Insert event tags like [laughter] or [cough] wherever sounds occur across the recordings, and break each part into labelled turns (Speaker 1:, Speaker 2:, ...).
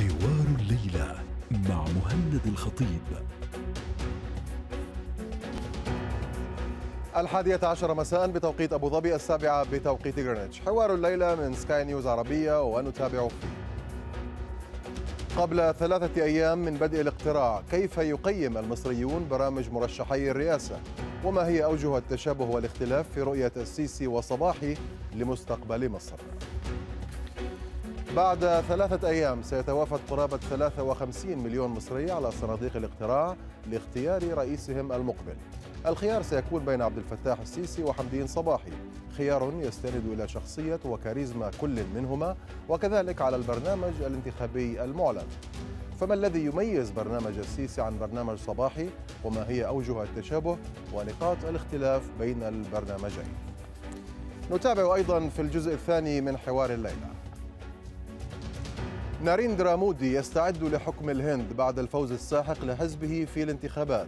Speaker 1: حوار الليلة مع مهند الخطيب الحادية عشر مساء بتوقيت أبو ظبي السابعة بتوقيت غرينتش حوار الليلة من سكاي نيوز عربية ونتابع فيه قبل ثلاثة أيام من بدء الاقتراع كيف يقيم المصريون برامج مرشحي الرئاسة وما هي أوجه التشابه والاختلاف في رؤية السيسي وصباحي لمستقبل مصر بعد ثلاثة أيام سيتوافد قرابة 53 مليون مصري على صناديق الاقتراع لاختيار رئيسهم المقبل الخيار سيكون بين عبد الفتاح السيسي وحمدين صباحي خيار يستند إلى شخصية وكاريزما كل منهما وكذلك على البرنامج الانتخابي المعلن فما الذي يميز برنامج السيسي عن برنامج صباحي وما هي أوجه التشابه ونقاط الاختلاف بين البرنامجين نتابع أيضا في الجزء الثاني من حوار الليلة ناريندرا مودي يستعد لحكم الهند بعد الفوز الساحق لحزبه في الانتخابات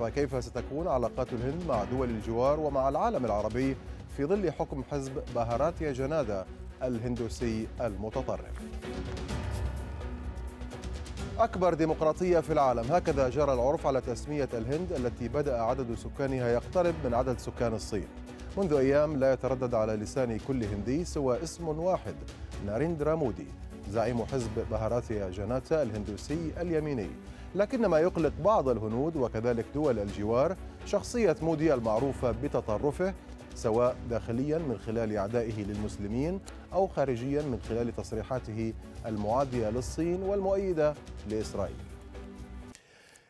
Speaker 1: فكيف ستكون علاقات الهند مع دول الجوار ومع العالم العربي في ظل حكم حزب بهاراتيا جنادا الهندوسي المتطرف أكبر ديمقراطية في العالم هكذا جرى العرف على تسمية الهند التي بدأ عدد سكانها يقترب من عدد سكان الصين منذ أيام لا يتردد على لسان كل هندي سوى اسم واحد ناريندرا مودي زعيم حزب بهاراتيا جاناتا الهندوسي اليميني لكن ما يقلق بعض الهنود وكذلك دول الجوار شخصية مودي المعروفة بتطرفه سواء داخليا من خلال أعدائه للمسلمين أو خارجيا من خلال تصريحاته المعادية للصين والمؤيدة لإسرائيل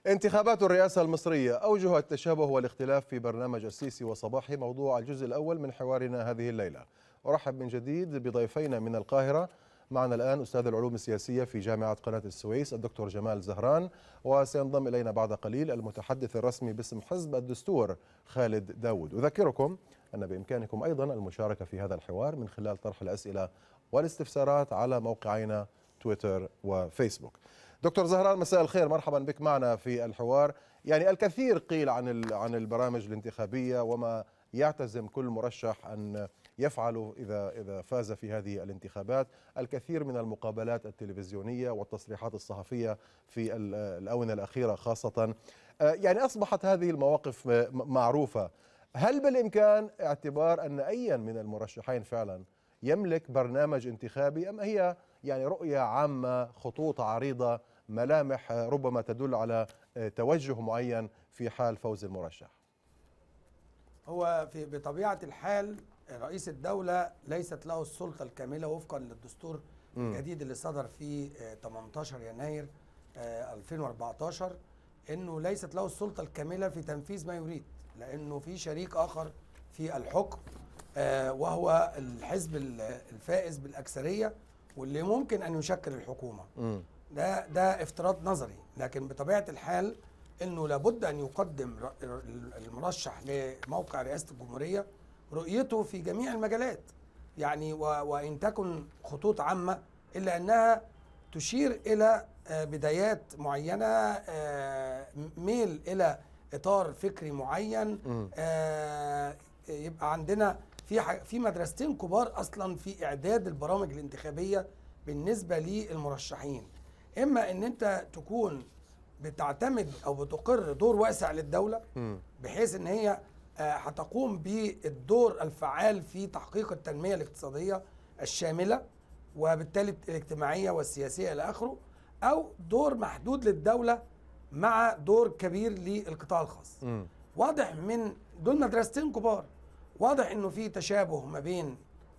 Speaker 1: انتخابات الرئاسة المصرية أوجه التشابه والاختلاف في برنامج السيسي وصباحي موضوع الجزء الأول من حوارنا هذه الليلة أرحب من جديد بضيفينا من القاهرة معنا الآن أستاذ العلوم السياسية في جامعة قناة السويس الدكتور جمال زهران وسينضم إلينا بعد قليل المتحدث الرسمي باسم حزب الدستور خالد داود أذكركم أن بإمكانكم أيضا المشاركة في هذا الحوار من خلال طرح الأسئلة والاستفسارات على موقعينا تويتر وفيسبوك دكتور زهران مساء الخير مرحبا بك معنا في الحوار يعني الكثير قيل عن عن البرامج الانتخابيه وما يعتزم كل مرشح ان يفعل إذا إذا فاز في هذه الانتخابات الكثير من المقابلات التلفزيونية والتصريحات الصحفية في الآونة الأخيرة خاصة آه، يعني أصبحت هذه المواقف معروفة هل بالإمكان اعتبار أن أيا من المرشحين فعلا يملك برنامج انتخابي أم هي يعني رؤية عامة خطوط عريضة ملامح ربما تدل على آه، توجه معين في حال فوز المرشح هو
Speaker 2: في بطبيعة الحال رئيس الدولة ليست له السلطة الكاملة وفقا للدستور الجديد اللي صدر في 18 آه، يناير 2014 آه، انه ليست له السلطة الكاملة في تنفيذ ما يريد لانه في شريك اخر في الحكم آه، وهو الحزب الفائز بالأكثرية واللي ممكن أن يشكل الحكومة ده ده افتراض نظري لكن بطبيعة الحال أنه لابد أن يقدم المرشح لموقع رئاسة الجمهورية رؤيته في جميع المجالات يعني وإن تكن خطوط عامة إلا أنها تشير إلى آه، بدايات معينة آه، ميل إلى إطار فكري معين آه، يبقى عندنا في في مدرستين كبار أصلا في إعداد البرامج الانتخابية بالنسبة للمرشحين إما أن أنت تكون بتعتمد أو بتقر دور واسع للدولة بحيث أن هي آه، هتقوم بالدور الفعال في تحقيق التنميه الاقتصاديه الشامله وبالتالي الاجتماعيه والسياسيه الى اخره او دور محدود للدوله مع دور كبير للقطاع الخاص م. واضح من دول مدرستين كبار واضح انه في تشابه ما بين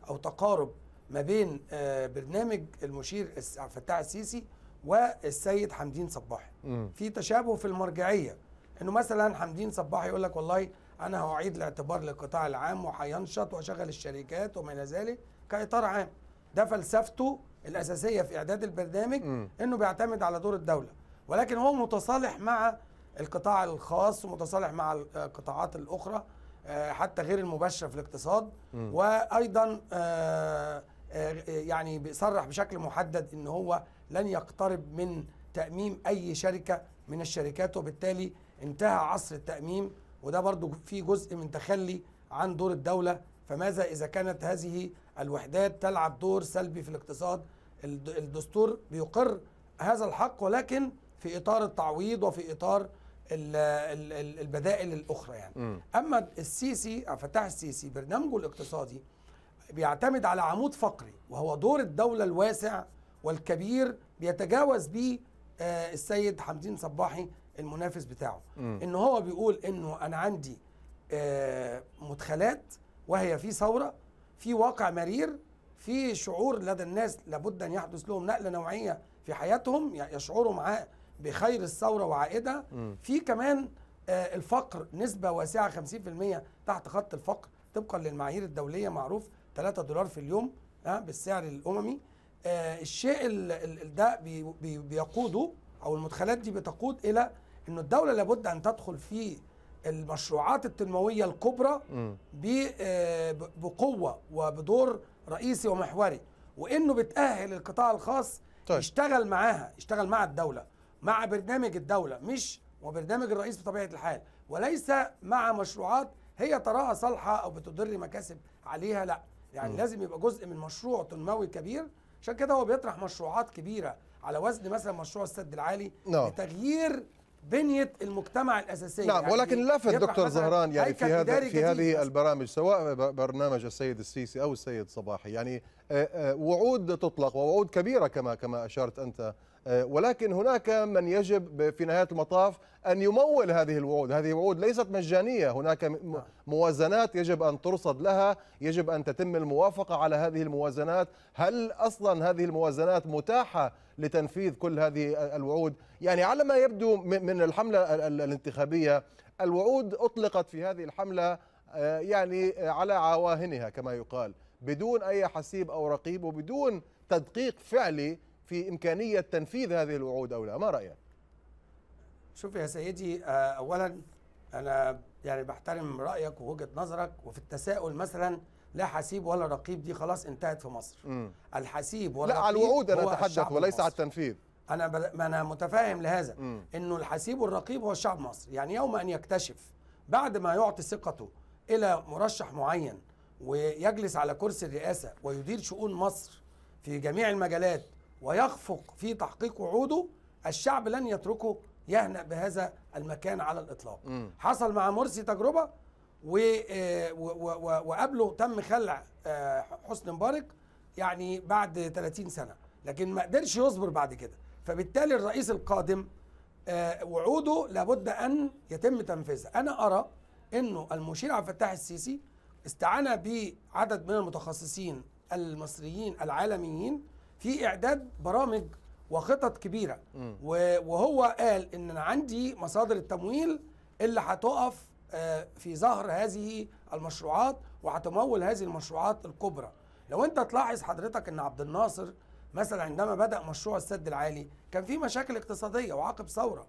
Speaker 2: او تقارب ما بين آه، برنامج المشير عبد الفتاح السيسي والسيد حمدين صباحي في تشابه في المرجعيه انه مثلا حمدين صباحي يقول لك والله انا هعيد الاعتبار للقطاع العام وهينشط واشغل الشركات وما الى ذلك كاطار عام ده فلسفته الاساسيه في اعداد البرنامج م. انه بيعتمد على دور الدوله ولكن هو متصالح مع القطاع الخاص ومتصالح مع القطاعات الاخرى آه، حتى غير المباشره في الاقتصاد م. وايضا آه، آه، يعني بيصرح بشكل محدد ان هو لن يقترب من تاميم اي شركه من الشركات وبالتالي انتهى عصر التاميم وده برضو في جزء من تخلي عن دور الدولة فماذا إذا كانت هذه الوحدات تلعب دور سلبي في الاقتصاد الدستور بيقر هذا الحق ولكن في إطار التعويض وفي إطار البدائل الأخرى يعني م. أما السيسي فتح السيسي برنامجه الاقتصادي بيعتمد على عمود فقري وهو دور الدولة الواسع والكبير بيتجاوز به آه، السيد حمدين صباحي المنافس بتاعه مم. ان هو بيقول انه انا عندي آه، مدخلات وهي في ثوره في واقع مرير في شعور لدى الناس لابد ان يحدث لهم نقله نوعيه في حياتهم يشعروا معاه بخير الثوره وعائدها في كمان آه، الفقر نسبه واسعه 50% تحت خط الفقر طبقا للمعايير الدوليه معروف 3 دولار في اليوم ها آه، بالسعر الاممي الشيء ده بيقوده او المدخلات دي بتقود الى انه الدوله لابد ان تدخل في المشروعات التنمويه الكبرى آه، بقوه وبدور رئيسي ومحوري وانه بتاهل القطاع الخاص طيب. يشتغل معاها يشتغل مع الدوله مع برنامج الدوله مش وبرنامج الرئيس بطبيعه الحال وليس مع مشروعات هي تراها صالحه او بتدر مكاسب عليها لا يعني م. لازم يبقى جزء من مشروع تنموي كبير عشان كده هو بيطرح مشروعات كبيره على وزن مثلا مشروع السد العالي نعم. لتغيير بنيه المجتمع الاساسيه نعم يعني ولكن لفت دكتور زهران يعني في هذا في هذه
Speaker 1: البرامج سواء برنامج السيد السيسي او السيد صباحي يعني آه، آه، وعود تطلق ووعود كبيره كما كما اشرت انت آه، ولكن هناك من يجب في نهاية المطاف أن يمول هذه الوعود هذه الوعود ليست مجانية هناك موازنات يجب أن ترصد لها يجب أن تتم الموافقة على هذه الموازنات هل أصلا هذه الموازنات متاحة لتنفيذ كل هذه الوعود يعني على ما يبدو من الحملة الانتخابية الوعود أطلقت في هذه الحملة آه، يعني على عواهنها كما يقال بدون أي حسيب أو رقيب وبدون تدقيق فعلي في إمكانية تنفيذ هذه الوعود أو لا ما رأيك؟
Speaker 2: شوف يا سيدي آه، أولا أنا يعني بحترم رأيك ووجهة نظرك وفي التساؤل مثلا لا حسيب ولا رقيب دي خلاص انتهت في مصر م. الحسيب ولا لا على الوعود أنا أتحدث وليس على التنفيذ أنا ما أنا متفاهم لهذا إنه الحسيب والرقيب هو الشعب المصري يعني يوم أن يكتشف بعد ما يعطي ثقته إلى مرشح معين ويجلس على كرسي الرئاسة ويدير شؤون مصر في جميع المجالات ويخفق في تحقيق وعوده الشعب لن يتركه يهنأ بهذا المكان على الإطلاق م. حصل مع مرسي تجربة آه، وقبله تم خلع آه، حسن مبارك يعني بعد 30 سنة لكن ما قدرش يصبر بعد كده فبالتالي الرئيس القادم آه، وعوده لابد أن يتم تنفيذها أنا أرى أنه المشير عبد الفتاح السيسي استعان بعدد من المتخصصين المصريين العالميين في اعداد برامج وخطط كبيره م. وهو قال ان انا عندي مصادر التمويل اللي هتقف آه، في ظهر هذه المشروعات وهتمول هذه المشروعات الكبرى لو انت تلاحظ حضرتك ان عبد الناصر مثلا عندما بدا مشروع السد العالي كان في مشاكل اقتصاديه وعقب ثوره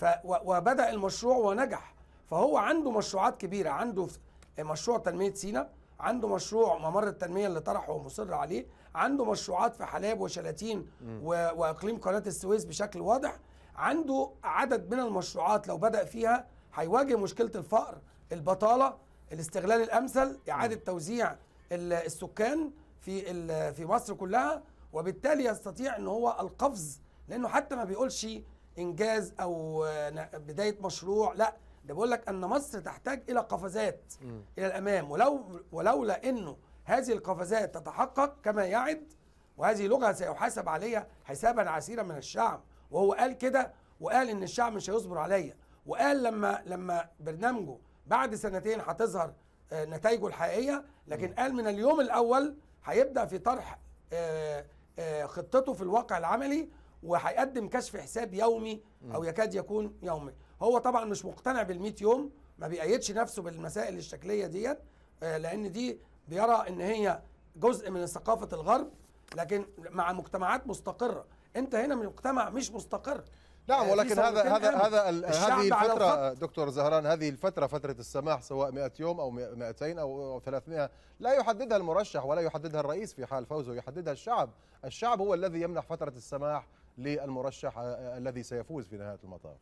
Speaker 2: ف وبدا المشروع ونجح فهو عنده مشروعات كبيره عنده مشروع تنميه سينا عنده مشروع ممر التنميه اللي طرحه ومصر عليه عنده مشروعات في حلاب وشلاتين واقليم قناه السويس بشكل واضح عنده عدد من المشروعات لو بدا فيها هيواجه مشكله الفقر البطاله الاستغلال الامثل اعاده توزيع السكان في في مصر كلها وبالتالي يستطيع ان هو القفز لانه حتى ما بيقولش انجاز او بدايه مشروع لا ده بيقول لك ان مصر تحتاج الى قفزات الى الامام ولو ولولا انه هذه القفزات تتحقق كما يعد وهذه لغة سيحاسب عليها حسابا عسيرا من الشعب وهو قال كده وقال ان الشعب مش هيصبر عليا وقال لما لما برنامجه بعد سنتين هتظهر آه، نتائجه الحقيقيه لكن قال من اليوم الاول هيبدا في طرح آه، آه، خطته في الواقع العملي وهيقدم كشف حساب يومي او يكاد يكون يومي هو طبعا مش مقتنع بال100 يوم ما بيأيدش نفسه بالمسائل الشكليه ديت لان دي بيرى ان هي جزء من ثقافه الغرب لكن مع مجتمعات مستقره انت هنا مجتمع مش مستقر نعم آه، ولكن هذا هذا هذا هذه الفتره
Speaker 1: دكتور زهران هذه الفتره فتره السماح سواء 100 يوم او 200 او 300 لا يحددها المرشح ولا يحددها الرئيس في حال فوزه يحددها الشعب الشعب هو الذي يمنح فتره السماح للمرشح آه، آه، الذي سيفوز في نهايه المطاف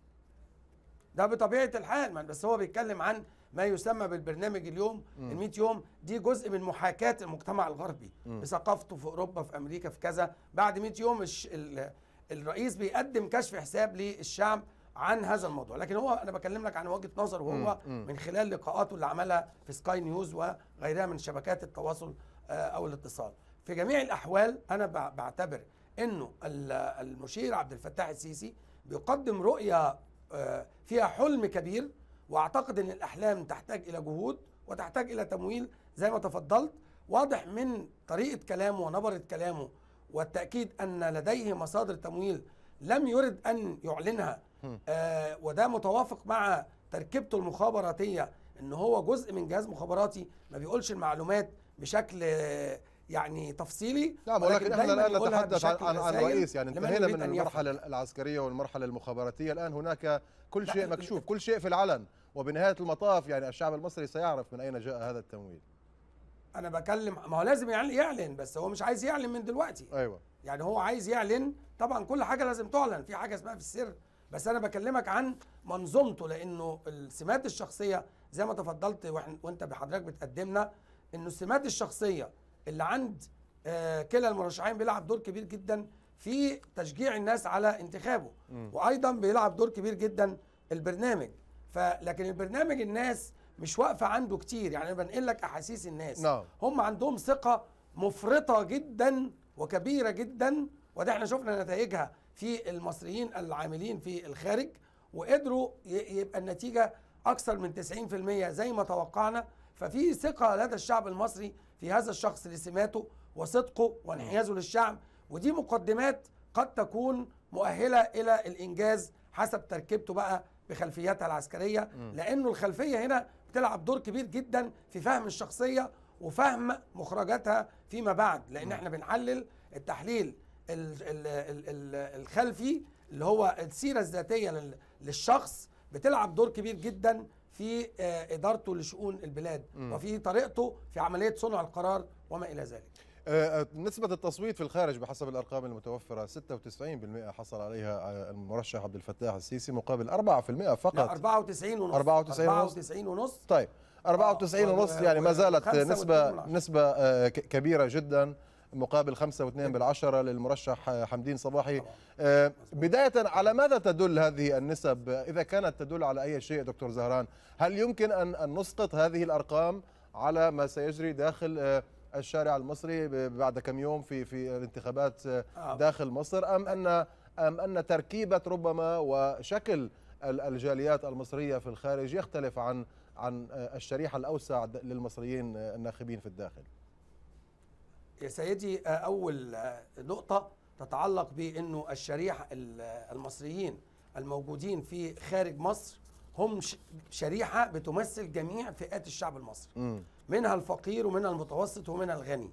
Speaker 1: ده بطبيعه الحال
Speaker 2: بس هو بيتكلم عن ما يسمى بالبرنامج اليوم ال 100 يوم دي جزء من محاكاه المجتمع الغربي م. بثقافته في اوروبا في امريكا في كذا بعد 100 يوم الرئيس بيقدم كشف حساب للشعب عن هذا الموضوع لكن هو انا بكلم لك عن وجهه نظر وهو من خلال لقاءاته اللي عملها في سكاي نيوز وغيرها من شبكات التواصل آه، او الاتصال في جميع الاحوال انا بعتبر انه المشير عبد الفتاح السيسي بيقدم رؤيه آه، فيها حلم كبير واعتقد ان الاحلام تحتاج الى جهود وتحتاج الى تمويل زي ما تفضلت واضح من طريقه كلامه ونبره كلامه والتاكيد ان لديه مصادر تمويل لم يرد ان يعلنها آه وده متوافق مع تركيبته المخابراتيه ان هو جزء من جهاز مخابراتي ما بيقولش المعلومات بشكل آه يعني تفصيلي نعم، لا ولكن احنا الان نتحدث عن, عن رئيس يعني انتهينا من المرحله
Speaker 1: العسكريه والمرحله المخابراتيه الان هناك كل شيء مكشوف كل شيء في العلن وبنهايه المطاف يعني الشعب المصري سيعرف من اين جاء هذا التمويل
Speaker 2: انا بكلم ما هو لازم يعلن بس هو مش عايز يعلن من دلوقتي ايوه يعني هو عايز يعلن طبعا كل حاجه لازم تعلن في حاجه اسمها في السر بس انا بكلمك عن منظومته لانه السمات الشخصيه زي ما تفضلت وانت بحضرتك بتقدمنا انه السمات الشخصيه اللي عند آه، كلا المرشحين بيلعب دور كبير جدا في تشجيع الناس على انتخابه م. وايضا بيلعب دور كبير جدا البرنامج فلكن البرنامج الناس مش واقفه عنده كتير يعني انا بنقل لك احاسيس الناس نعم. هم عندهم ثقه مفرطه جدا وكبيره جدا وده احنا شفنا نتائجها في المصريين العاملين في الخارج وقدروا يبقى النتيجه اكثر من 90% زي ما توقعنا ففي ثقه لدى الشعب المصري في هذا الشخص لسماته وصدقه وانحيازه للشعب ودي مقدمات قد تكون مؤهله الى الانجاز حسب تركيبته بقى بخلفياتها العسكريه لانه الخلفيه هنا بتلعب دور كبير جدا في فهم الشخصيه وفهم مخرجاتها فيما بعد لان احنا بنحلل التحليل الخلفي اللي هو السيره الذاتيه للشخص بتلعب دور كبير جدا في آه، ادارته لشؤون البلاد م. وفي طريقته في عمليه صنع القرار وما الى ذلك
Speaker 1: آه، آه، نسبة التصويت في الخارج بحسب الأرقام المتوفرة 96% حصل عليها المرشح عبد الفتاح السيسي مقابل 4% فقط لا 94 ونص 94 ونص طيب 94 ونص يعني ما زالت نسبة نسبة كبيرة جدا مقابل 5.2 طيب. بالعشرة للمرشح حمدين صباحي آه، بداية على ماذا تدل هذه النسب إذا كانت تدل على أي شيء دكتور زهران هل يمكن أن نسقط هذه الأرقام على ما سيجري داخل آه، الشارع المصري بعد كم يوم في في الانتخابات آه، داخل مصر أم أن أم أن تركيبة ربما وشكل الجاليات المصرية في الخارج يختلف عن عن الشريحة الأوسع للمصريين الناخبين في الداخل
Speaker 2: يا سيدي آه، أول آه، نقطة تتعلق بأنه الشريحة آه، المصريين الموجودين في خارج مصر هم شريحة بتمثل جميع فئات الشعب المصري منها الفقير ومنها المتوسط ومنها الغني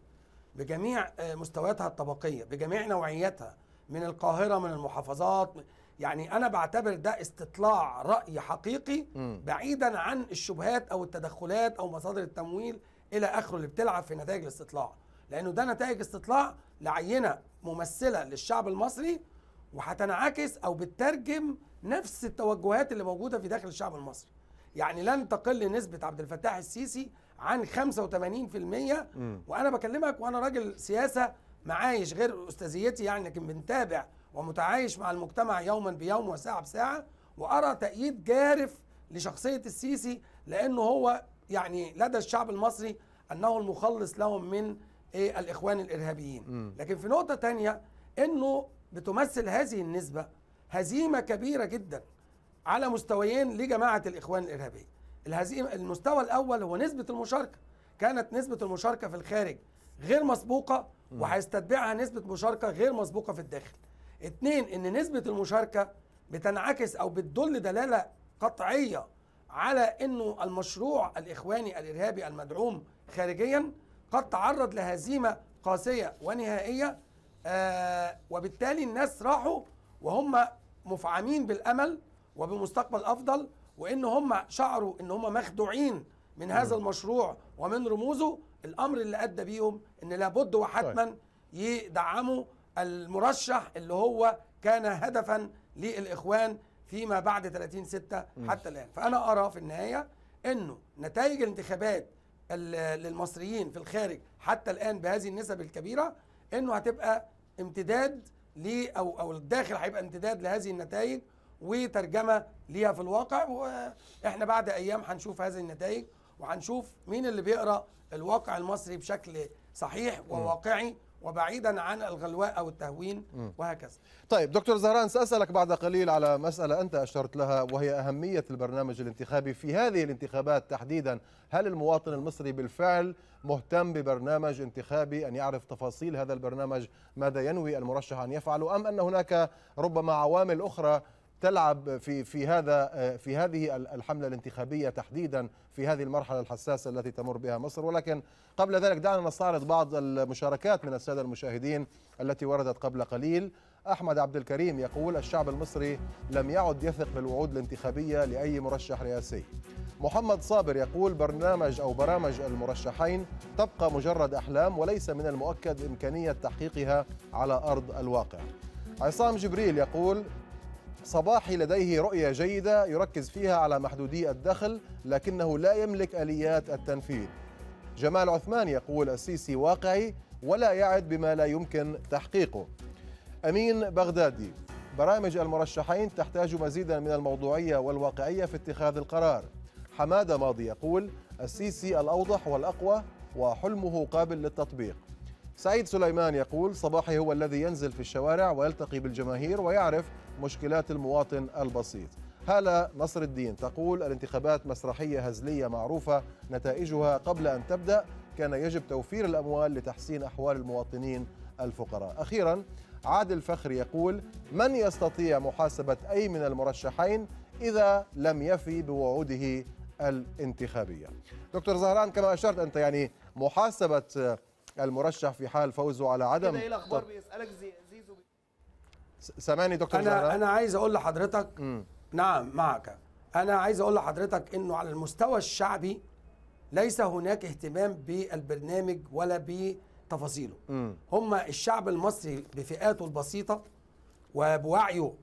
Speaker 2: بجميع مستوياتها الطبقية بجميع نوعيتها من القاهرة من المحافظات يعني أنا بعتبر ده استطلاع رأي حقيقي بعيدا عن الشبهات أو التدخلات أو مصادر التمويل إلى آخره اللي بتلعب في نتائج الاستطلاع لانه ده نتائج استطلاع لعينه ممثله للشعب المصري وهتنعكس او بتترجم نفس التوجهات اللي موجوده في داخل الشعب المصري يعني لن تقل نسبه عبد الفتاح السيسي عن 85% م. وانا بكلمك وانا راجل سياسه معايش غير استاذيتي يعني لكن بنتابع ومتعايش مع المجتمع يوما بيوم وساعه بساعه وارى تأييد جارف لشخصيه السيسي لانه هو يعني لدى الشعب المصري انه المخلص لهم من ايه الاخوان الارهابيين م. لكن في نقطه تانية انه بتمثل هذه النسبه هزيمه كبيره جدا على مستويين لجماعه الاخوان الارهابيه الهزيمه المستوى الاول هو نسبه المشاركه كانت نسبه المشاركه في الخارج غير مسبوقه وهيستتبعها نسبه مشاركه غير مسبوقه في الداخل اتنين ان نسبه المشاركه بتنعكس او بتدل دلاله قطعيه على انه المشروع الاخواني الارهابي المدعوم خارجيا قد تعرض لهزيمه قاسيه ونهائيه آه وبالتالي الناس راحوا وهم مفعمين بالامل وبمستقبل افضل وان هم شعروا ان هم مخدوعين من هذا المشروع ومن رموزه الامر اللي ادى بيهم ان لابد وحتما طيب. يدعموا المرشح اللي هو كان هدفا للاخوان فيما بعد 30 6 حتى الان فانا ارى في النهايه انه نتائج الانتخابات للمصريين في الخارج حتى الان بهذه النسب الكبيره انه هتبقى امتداد ل او او الداخل هيبقى امتداد لهذه النتائج وترجمه ليها في الواقع واحنا بعد ايام هنشوف هذه النتائج وهنشوف مين اللي بيقرا الواقع المصري بشكل صحيح وواقعي وبعيدا عن الغلواء او التهوين وهكذا.
Speaker 1: طيب دكتور زهران ساسالك بعد قليل على مساله انت اشرت لها وهي اهميه البرنامج الانتخابي في هذه الانتخابات تحديدا، هل المواطن المصري بالفعل مهتم ببرنامج انتخابي ان يعرف تفاصيل هذا البرنامج، ماذا ينوي المرشح ان يفعله ام ان هناك ربما عوامل اخرى تلعب في في هذا في هذه الحمله الانتخابيه تحديدا في هذه المرحله الحساسه التي تمر بها مصر ولكن قبل ذلك دعنا نستعرض بعض المشاركات من الساده المشاهدين التي وردت قبل قليل احمد عبد الكريم يقول الشعب المصري لم يعد يثق بالوعود الانتخابيه لاي مرشح رئاسي محمد صابر يقول برنامج او برامج المرشحين تبقى مجرد احلام وليس من المؤكد امكانيه تحقيقها على ارض الواقع عصام جبريل يقول صباحي لديه رؤية جيدة يركز فيها على محدودي الدخل لكنه لا يملك آليات التنفيذ جمال عثمان يقول السيسي واقعي ولا يعد بما لا يمكن تحقيقه أمين بغدادي برامج المرشحين تحتاج مزيدا من الموضوعية والواقعية في اتخاذ القرار حمادة ماضي يقول السيسي الأوضح والأقوى وحلمه قابل للتطبيق سعيد سليمان يقول صباحي هو الذي ينزل في الشوارع ويلتقي بالجماهير ويعرف مشكلات المواطن البسيط هالة نصر الدين تقول الانتخابات مسرحية هزلية معروفة نتائجها قبل أن تبدأ كان يجب توفير الأموال لتحسين أحوال المواطنين الفقراء أخيرا عادل فخري يقول من يستطيع محاسبة أي من المرشحين إذا لم يفي بوعوده الانتخابية دكتور زهران كما أشرت أنت يعني محاسبة المرشح في حال فوزه على عدم كده ايه الاخبار
Speaker 3: بيسالك زي
Speaker 1: سامعني
Speaker 2: دكتور انا زهراء. انا عايز اقول لحضرتك م. نعم معك انا عايز اقول لحضرتك انه على المستوى الشعبي ليس هناك اهتمام بالبرنامج ولا بتفاصيله م. هم الشعب المصري بفئاته البسيطه وبوعيه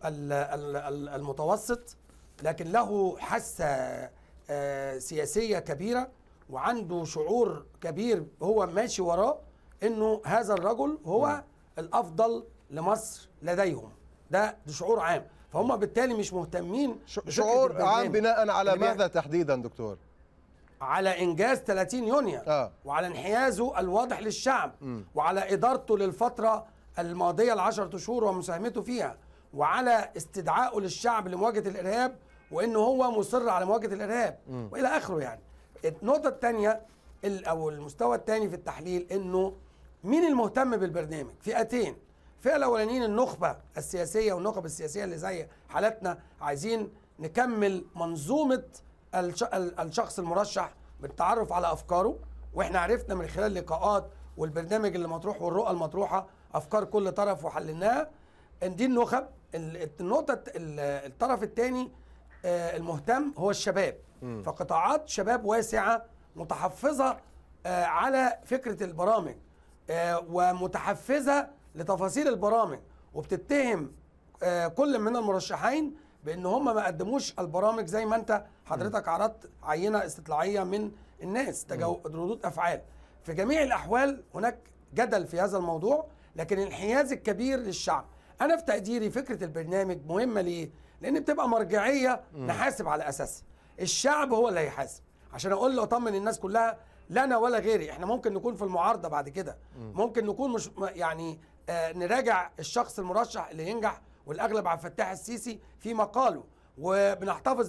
Speaker 2: المتوسط لكن له حاسه آه، سياسيه كبيره وعنده شعور كبير هو ماشي وراه انه هذا الرجل هو م. الافضل لمصر لديهم ده, ده شعور عام فهم بالتالي مش مهتمين شعور عام بناء على ماذا
Speaker 1: تحديدا دكتور
Speaker 2: على انجاز 30 يونيو آه. وعلى انحيازه الواضح للشعب م. وعلى ادارته للفتره الماضيه العشرة شهور ومساهمته فيها وعلى استدعائه للشعب لمواجهه الارهاب وانه هو مصر على مواجهه الارهاب م. والى اخره يعني النقطه الثانيه او المستوى الثاني في التحليل انه مين المهتم بالبرنامج فئتين الفئه الاولانيين النخبه السياسيه والنخب السياسيه اللي زي حالتنا عايزين نكمل منظومه الشخص المرشح بالتعرف على افكاره واحنا عرفنا من خلال اللقاءات والبرنامج اللي مطروح والرؤى المطروحه افكار كل طرف وحللناها ان دي النخب النقطه الطرف الثاني آه، المهتم هو الشباب فقطاعات شباب واسعه متحفظه آه، على فكره البرامج آه، ومتحفزه لتفاصيل البرامج وبتتهم آه، كل من المرشحين بان هم ما قدموش البرامج زي ما انت حضرتك عرضت عينه استطلاعيه من الناس تجو... ردود افعال في جميع الاحوال هناك جدل في هذا الموضوع لكن الانحياز الكبير للشعب انا في تقديري فكره البرنامج مهمه ليه لان بتبقى مرجعيه نحاسب على اساسها الشعب هو اللي هيحاسب عشان اقول له اطمن الناس كلها لا انا ولا غيري احنا ممكن نكون في المعارضه بعد كده ممكن نكون مش يعني آه، نراجع الشخص المرشح اللي ينجح والاغلب عبد الفتاح السيسي في مقاله وبنحتفظ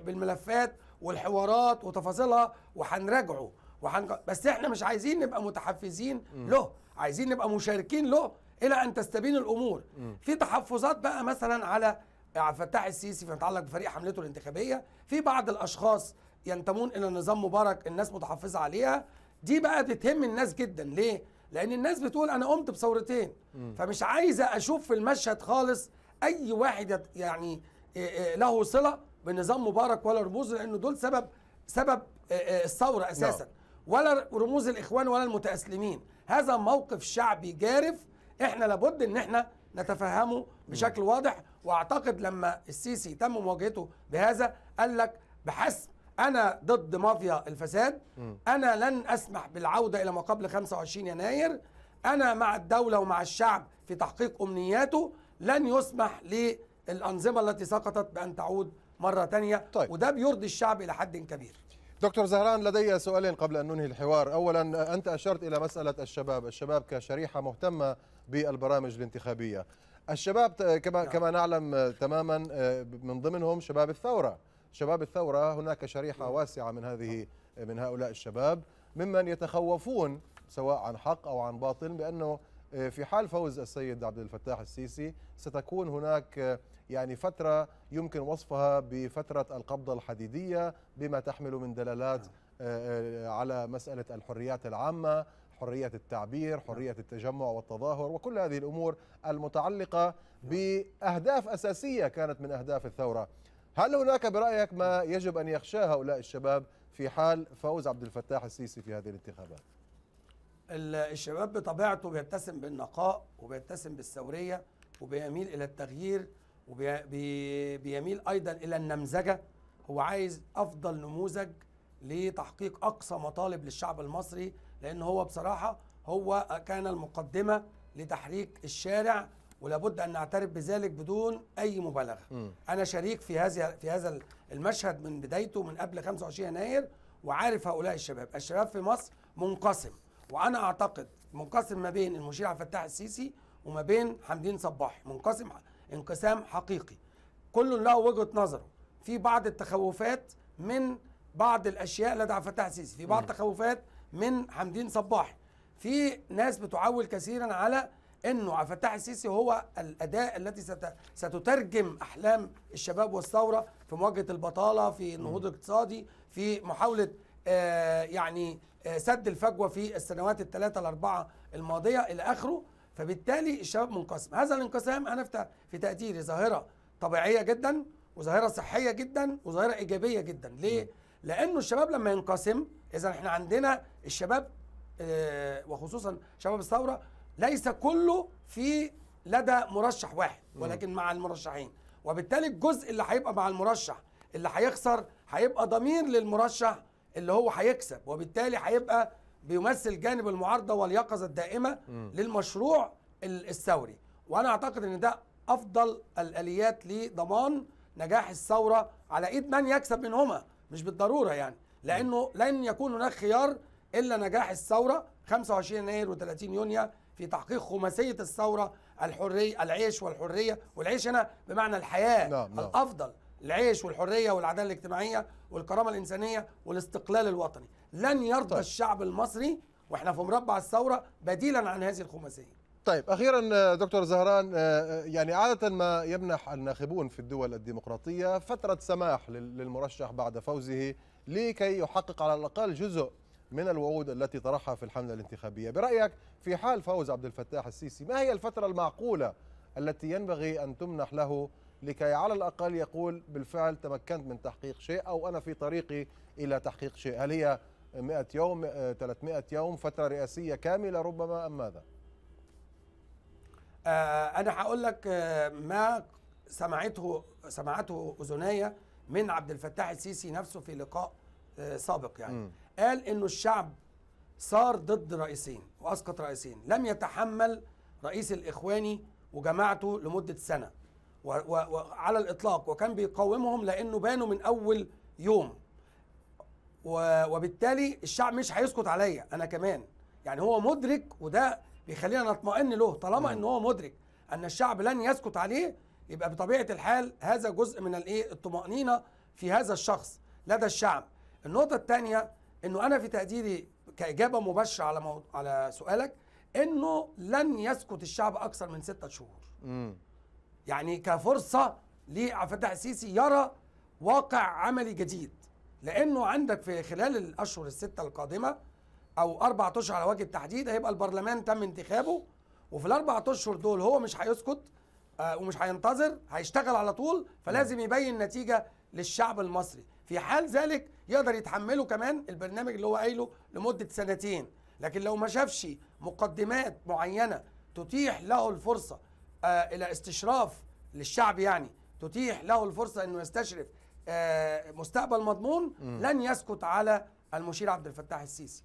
Speaker 2: بالملفات والحوارات وتفاصيلها وهنراجعه وحنج... بس احنا مش عايزين نبقى متحفزين م. له عايزين نبقى مشاركين له الى ان تستبين الامور م. في تحفظات بقى مثلا على عبد الفتاح السيسي فيما يتعلق بفريق حملته الانتخابيه في بعض الاشخاص ينتمون الى نظام مبارك الناس متحفظه عليها دي بقى بتهم الناس جدا ليه لان الناس بتقول انا قمت بثورتين فمش عايزه اشوف في المشهد خالص اي واحد يعني آه، آه، له صله بنظام مبارك ولا رموز لانه دول سبب سبب آه، الثوره نعم. اساسا ولا رموز الاخوان ولا المتاسلمين هذا موقف شعبي جارف احنا لابد ان احنا نتفهمه بشكل واضح واعتقد لما السيسي تم مواجهته بهذا قال لك بحسب انا ضد مافيا الفساد م. انا لن اسمح بالعوده الى ما قبل 25 يناير انا مع الدوله ومع الشعب في تحقيق امنياته لن يسمح للانظمه التي سقطت بان تعود مره ثانيه طيب. وده بيرضي الشعب الى حد
Speaker 1: كبير دكتور زهران لدي سؤالين قبل ان ننهي الحوار اولا انت اشرت الى مساله الشباب الشباب كشريحه مهتمه بالبرامج الانتخابيه الشباب كما نعم. كما نعلم تماما آه، من ضمنهم شباب الثوره شباب الثورة هناك شريحة واسعة من هذه من هؤلاء الشباب ممن يتخوفون سواء عن حق أو عن باطل بأنه آه، في حال فوز السيد عبد الفتاح السيسي ستكون هناك آه، يعني فترة يمكن وصفها بفترة القبضة الحديدية بما تحمل من دلالات آه، على مسألة الحريات العامة حرية التعبير حرية التجمع والتظاهر وكل هذه الأمور المتعلقة بأهداف أساسية كانت من أهداف الثورة هل هناك برأيك ما يجب أن يخشاه هؤلاء الشباب في حال فوز عبد الفتاح السيسي في هذه الانتخابات
Speaker 2: الشباب بطبيعته بيتسم بالنقاء وبيتسم بالثورية وبيميل إلى التغيير وبيميل أيضا إلى النمذجة هو عايز أفضل نموذج لتحقيق أقصى مطالب للشعب المصري لأن هو بصراحة هو كان المقدمة لتحريك الشارع ولابد ان نعترف بذلك بدون اي مبالغه م. انا شريك في هذا في هذا المشهد من بدايته من قبل 25 يناير وعارف هؤلاء الشباب الشباب في مصر منقسم وانا اعتقد منقسم ما بين المشير عبد الفتاح السيسي وما بين حمدين صباحي منقسم انقسام حقيقي كل له وجهه نظره في بعض التخوفات من بعض الاشياء لدى عبد الفتاح السيسي في بعض التخوفات من حمدين صباحي في ناس بتعول كثيرا على انه عبد الفتاح السيسي هو الاداه التي ستترجم احلام الشباب والثوره في مواجهه البطاله في النهوض الاقتصادي في محاوله آه، يعني آه، سد الفجوه في السنوات الثلاثه الاربعه الماضيه الى اخره فبالتالي الشباب منقسم هذا الانقسام انا في تقديري ظاهره طبيعيه جدا وظاهره صحيه جدا وظاهره ايجابيه جدا ليه لانه الشباب لما ينقسم اذا احنا عندنا الشباب آه، وخصوصا شباب الثوره ليس كله في لدى مرشح واحد ولكن مع المرشحين وبالتالي الجزء اللي هيبقى مع المرشح اللي هيخسر هيبقى ضمير للمرشح اللي هو هيكسب وبالتالي هيبقى بيمثل جانب المعارضه واليقظه الدائمه للمشروع الثوري وانا اعتقد ان ده افضل الاليات لضمان نجاح الثوره على ايد من يكسب منهما مش بالضروره يعني لانه لن يكون هناك خيار الا نجاح الثوره 25 يناير و30 يونيو في تحقيق خماسيه الثوره الحريه العيش والحريه والعيش هنا بمعنى الحياه نعم،, نعم الافضل العيش والحريه والعداله الاجتماعيه والكرامه الانسانيه والاستقلال الوطني لن يرضى طيب. الشعب المصري واحنا في مربع الثوره بديلا عن هذه الخماسيه
Speaker 1: طيب اخيرا آه، دكتور زهران آه، آه، يعني عاده ما يمنح الناخبون في الدول الديمقراطيه فتره سماح للمرشح بعد فوزه لكي يحقق على الاقل جزء من الوعود التي طرحها في الحملة الانتخابية برأيك في حال فوز عبد الفتاح السيسي ما هي الفترة المعقولة التي ينبغي أن تمنح له لكي على الأقل يقول بالفعل تمكنت من تحقيق شيء أو أنا في طريقي إلى تحقيق شيء هل هي 100 يوم 300 يوم فترة رئاسية كاملة ربما أم ماذا
Speaker 2: آه، أنا هقول لك آه، ما سمعته سمعته أذناي من عبد الفتاح السيسي نفسه في لقاء آه، سابق يعني م. قال انه الشعب صار ضد رئيسين واسقط رئيسين لم يتحمل رئيس الاخواني وجماعته لمده سنه وعلى الاطلاق وكان بيقاومهم لانه بانوا من اول يوم وبالتالي الشعب مش هيسكت عليا انا كمان يعني هو مدرك وده بيخلينا نطمئن له طالما ان هو مدرك ان الشعب لن يسكت عليه يبقى بطبيعه الحال هذا جزء من الايه الطمانينه في هذا الشخص لدى الشعب النقطه الثانيه انه انا في تقديري كاجابه مباشره على مو... على سؤالك انه لن يسكت الشعب اكثر من ستة شهور مم. يعني كفرصه لعبد الفتاح السيسي يرى واقع عملي جديد لانه عندك في خلال الاشهر السته القادمه او اربع اشهر على وجه التحديد هيبقى البرلمان تم انتخابه وفي الاربع اشهر دول هو مش هيسكت آه، ومش هينتظر هيشتغل على طول فلازم يبين نتيجه للشعب المصري في حال ذلك يقدر يتحمله كمان البرنامج اللي هو قايله لمده سنتين لكن لو ما شافش مقدمات معينه تتيح له الفرصه آه الى استشراف للشعب يعني تتيح له الفرصه انه يستشرف آه مستقبل مضمون لن يسكت على المشير عبد الفتاح السيسي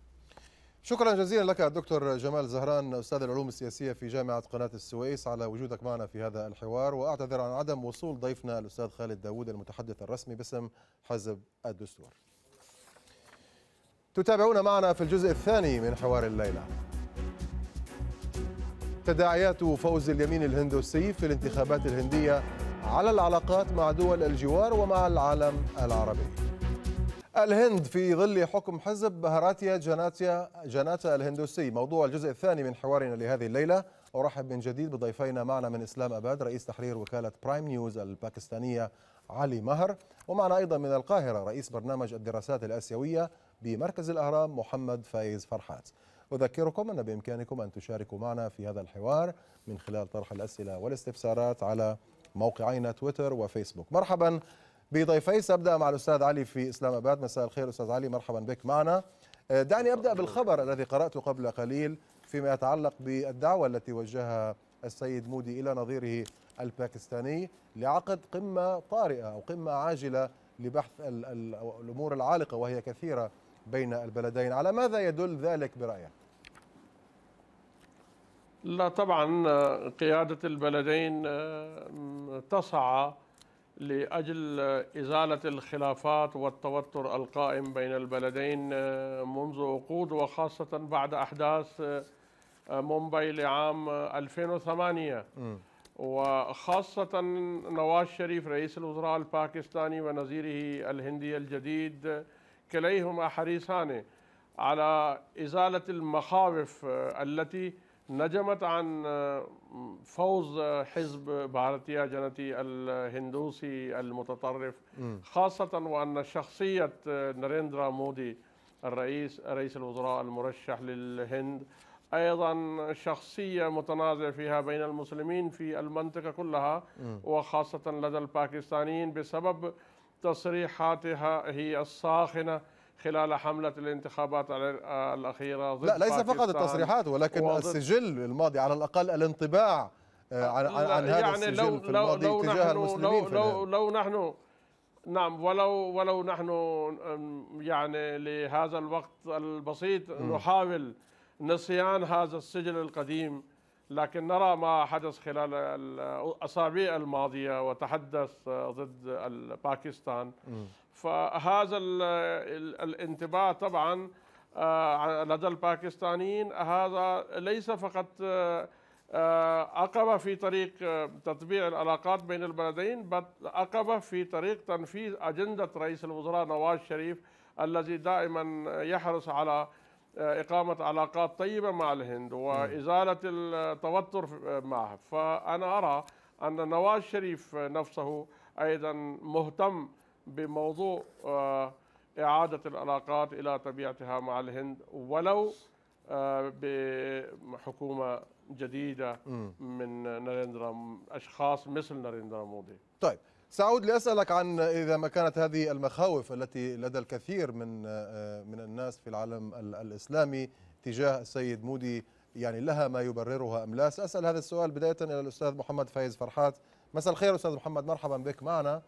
Speaker 1: شكرا جزيلا لك الدكتور جمال زهران استاذ العلوم السياسيه في جامعه قناه السويس على وجودك معنا في هذا الحوار واعتذر عن عدم وصول ضيفنا الاستاذ خالد داوود المتحدث الرسمي باسم حزب الدستور. تتابعون معنا في الجزء الثاني من حوار الليله. تداعيات فوز اليمين الهندوسي في الانتخابات الهنديه على العلاقات مع دول الجوار ومع العالم العربي. الهند في ظل حكم حزب بهاراتيا جاناتيا جاناتا الهندوسي موضوع الجزء الثاني من حوارنا لهذه الليلة أرحب من جديد بضيفينا معنا من إسلام أباد رئيس تحرير وكالة برايم نيوز الباكستانية علي مهر ومعنا أيضا من القاهرة رئيس برنامج الدراسات الآسيوية بمركز الأهرام محمد فايز فرحات أذكركم أن بإمكانكم أن تشاركوا معنا في هذا الحوار من خلال طرح الأسئلة والاستفسارات على موقعينا تويتر وفيسبوك مرحبا بضيفي سأبدأ مع الأستاذ علي في إسلام أباد مساء الخير أستاذ علي مرحبا بك معنا آه، دعني أبدأ بالخبر الذي قرأته قبل قليل فيما يتعلق بالدعوة التي وجهها السيد مودي إلى نظيره الباكستاني لعقد قمة طارئة أو قمة عاجلة لبحث الأمور العالقة وهي كثيرة بين البلدين على ماذا يدل ذلك برأيك؟
Speaker 4: لا طبعا آه، قيادة البلدين آه، تسعى لاجل ازاله الخلافات والتوتر القائم بين البلدين آه، منذ عقود وخاصه بعد احداث آه، مومباي لعام 2008 آه، وخاصة نواز شريف رئيس الوزراء الباكستاني ونظيره الهندي الجديد كليهما حريصان على إزالة المخاوف التي نجمت عن آه، فوز آه، حزب بارتيا جنتي الهندوسي المتطرف خاصة وأن شخصية آه، نريندرا مودي الرئيس رئيس الوزراء المرشح للهند أيضا شخصية متنازع فيها بين المسلمين في المنطقة كلها وخاصة لدى الباكستانيين بسبب تصريحاتها هي الساخنة خلال حملة الانتخابات الأخيرة ضد لا ليس فقط التصريحات ولكن السجل
Speaker 1: الماضي على الأقل الانطباع آه، عن, عن, عن يعني هذا يعني السجل لو في الماضي لو تجاه نحن المسلمين لو, لو,
Speaker 4: لو نحن نعم ولو ولو نحن يعني لهذا الوقت البسيط م. نحاول نسيان هذا السجل القديم لكن نرى ما حدث خلال الأسابيع الماضية وتحدث آه، ضد باكستان فهذا الانطباع طبعا آه، لدى الباكستانيين هذا ليس فقط عقبة آه، آه، في طريق تطبيع العلاقات بين البلدين بل عقبة في طريق تنفيذ أجندة رئيس الوزراء نواز شريف الذي دائما يحرص على إقامة علاقات طيبة مع الهند وإزالة التوتر معها فأنا أرى أن نواز شريف نفسه أيضا مهتم بموضوع آه، إعادة العلاقات إلى طبيعتها مع الهند ولو آه، بحكومة جديدة من ناريندرا أشخاص مثل ناريندرا مودي
Speaker 1: طيب سأعود لأسألك عن إذا ما كانت هذه المخاوف التي لدى الكثير من آه، من الناس في العالم الإسلامي تجاه السيد مودي يعني لها ما يبررها أم لا سأسأل هذا السؤال بداية إلى الأستاذ محمد فايز فرحات مساء الخير أستاذ محمد مرحبا بك معنا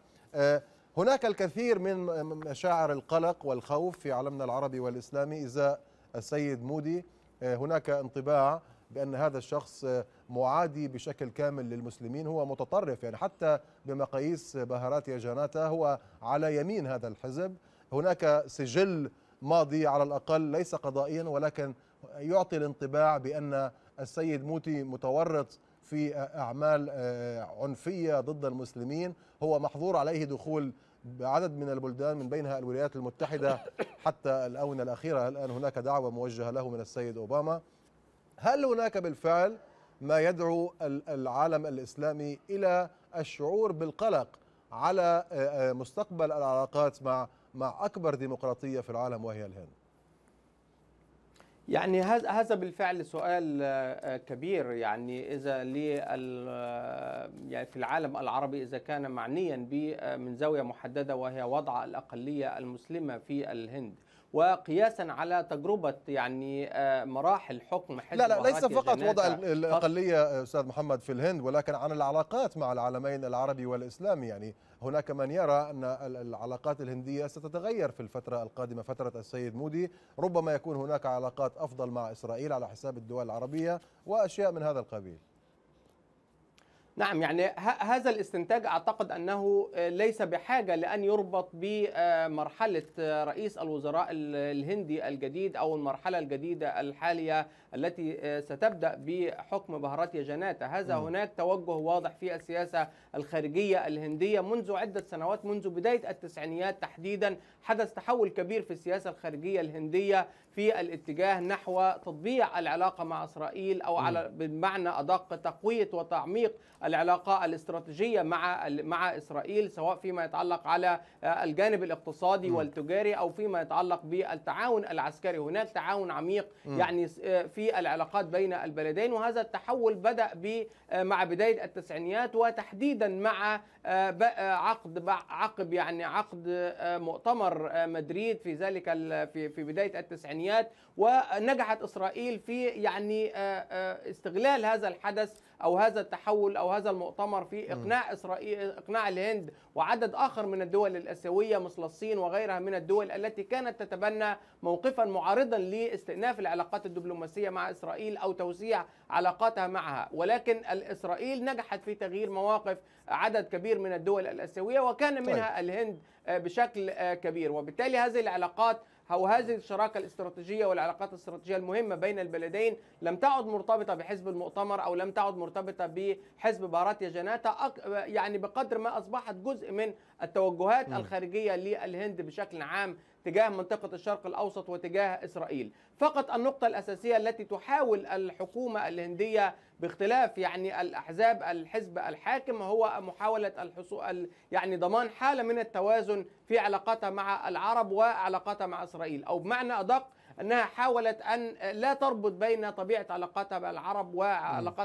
Speaker 1: هناك الكثير من مشاعر القلق والخوف في عالمنا العربي والإسلامي إزاء السيد مودي آه، هناك انطباع بأن هذا الشخص آه، معادي بشكل كامل للمسلمين هو متطرف يعني حتى بمقاييس بهاراتيا جاناتا هو على يمين هذا الحزب هناك سجل ماضي على الأقل ليس قضائيا ولكن يعطي الانطباع بأن السيد موتي متورط في أعمال آه، عنفية ضد المسلمين هو محظور عليه دخول بعدد من البلدان من بينها الولايات المتحدة حتى الآونة الأخيرة الآن هناك دعوة موجهة له من السيد أوباما هل هناك بالفعل ما يدعو العالم الإسلامي إلى الشعور بالقلق على آه، آه، مستقبل العلاقات مع مع أكبر ديمقراطية في العالم وهي الهند
Speaker 3: يعني هذا بالفعل سؤال آه، آه، كبير يعني اذا آه، يعني في العالم العربي اذا كان معنيا من زاويه محدده وهي وضع الاقليه المسلمه في الهند وقياسا على تجربه يعني مراحل حكم حزب لا لا ليس فقط وضع
Speaker 1: الاقليه استاذ محمد في الهند ولكن عن العلاقات مع العالمين العربي والاسلامي يعني هناك من يرى أن العلاقات الهندية ستتغير في الفترة القادمة فترة السيد مودي ربما يكون هناك علاقات أفضل مع إسرائيل على حساب الدول العربية وأشياء من هذا القبيل
Speaker 3: نعم يعني هذا الاستنتاج اعتقد انه ليس بحاجه لان يربط بمرحله رئيس الوزراء الهندي الجديد او المرحله الجديده الحاليه التي آه، ستبدأ بحكم بهاراتيا جناتا هذا م. هناك توجه واضح في السياسة الخارجية الهندية منذ عدة سنوات منذ بداية التسعينيات تحديدا حدث تحول كبير في السياسة الخارجية الهندية في الاتجاه نحو تطبيع العلاقة مع إسرائيل أو على بمعنى أدق تقوية وتعميق العلاقة الاستراتيجية مع مع إسرائيل سواء فيما يتعلق على آه، الجانب الاقتصادي والتجاري أو فيما يتعلق بالتعاون العسكري هناك تعاون عميق يعني آه، في في العلاقات بين البلدين وهذا التحول بدأ آه، مع بداية التسعينيات وتحديدا مع آه، آه، عقد عقب يعني عقد مؤتمر مدريد في ذلك في في بداية التسعينيات ونجحت إسرائيل في يعني استغلال هذا الحدث او هذا التحول او هذا المؤتمر في اقناع اسرائيل اقناع الهند وعدد اخر من الدول الاسيويه مثل الصين وغيرها من الدول التي كانت تتبنى موقفا معارضا لاستئناف العلاقات الدبلوماسيه مع اسرائيل او توسيع علاقاتها معها ولكن اسرائيل نجحت في تغيير مواقف عدد كبير من الدول الاسيويه وكان منها طيب. الهند آه، بشكل آه، كبير وبالتالي هذه العلاقات أو هذه الشراكة الاستراتيجية والعلاقات الاستراتيجية المهمة بين البلدين لم تعد مرتبطة بحزب المؤتمر أو لم تعد مرتبطة بحزب باراتيا جناتا يعني بقدر ما أصبحت جزء من التوجهات نعم. الخارجية للهند بشكل عام تجاه منطقة الشرق الأوسط وتجاه إسرائيل فقط النقطة الأساسية التي تحاول الحكومة الهندية باختلاف يعني الاحزاب الحزب الحاكم هو محاوله الحصول يعني ضمان حاله من التوازن في علاقاتها مع العرب وعلاقاتها مع اسرائيل او بمعنى ادق انها حاولت ان لا تربط بين طبيعه علاقاتها مع العرب